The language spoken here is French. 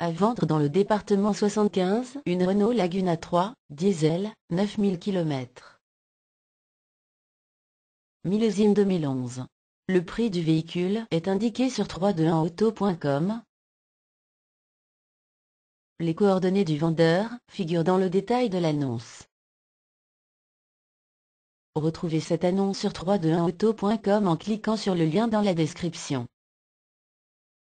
À vendre dans le département 75, une Renault Laguna 3, diesel, 9000 km. Millésime 2011. Le prix du véhicule est indiqué sur 321auto.com. Les coordonnées du vendeur figurent dans le détail de l'annonce. Retrouvez cette annonce sur 321auto.com en cliquant sur le lien dans la description.